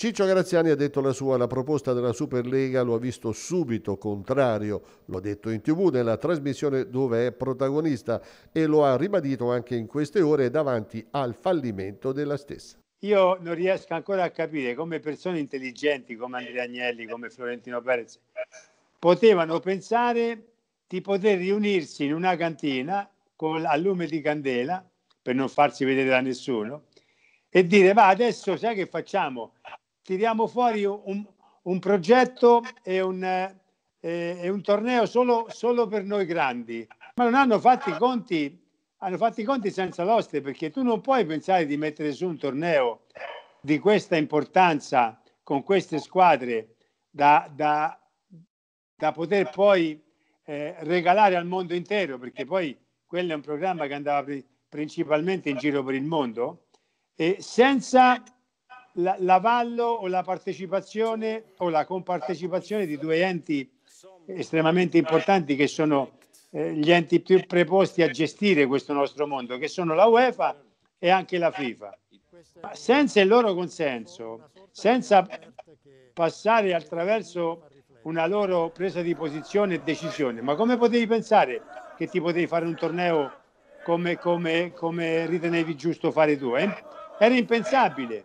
Ciccio Graziani ha detto la sua, la proposta della Superlega lo ha visto subito contrario, lo ha detto in tv nella trasmissione dove è protagonista e lo ha ribadito anche in queste ore davanti al fallimento della stessa. Io non riesco ancora a capire come persone intelligenti come Andrea Agnelli, come Florentino Perez, potevano pensare di poter riunirsi in una cantina con, a lume di candela, per non farsi vedere da nessuno, e dire ma adesso sai che facciamo? tiriamo fuori un, un progetto e un, eh, e un torneo solo, solo, per noi grandi. Ma non hanno fatto i conti, hanno fatto i conti senza l'oste perché tu non puoi pensare di mettere su un torneo di questa importanza con queste squadre da, da, da poter poi eh, regalare al mondo intero perché poi quello è un programma che andava principalmente in giro per il mondo e senza l'avallo o la partecipazione o la compartecipazione di due enti estremamente importanti che sono eh, gli enti più preposti a gestire questo nostro mondo, che sono la UEFA e anche la FIFA. Ma senza il loro consenso, senza passare attraverso una loro presa di posizione e decisione, ma come potevi pensare che ti potevi fare un torneo come, come, come ritenevi giusto fare tu? Eh? Era impensabile.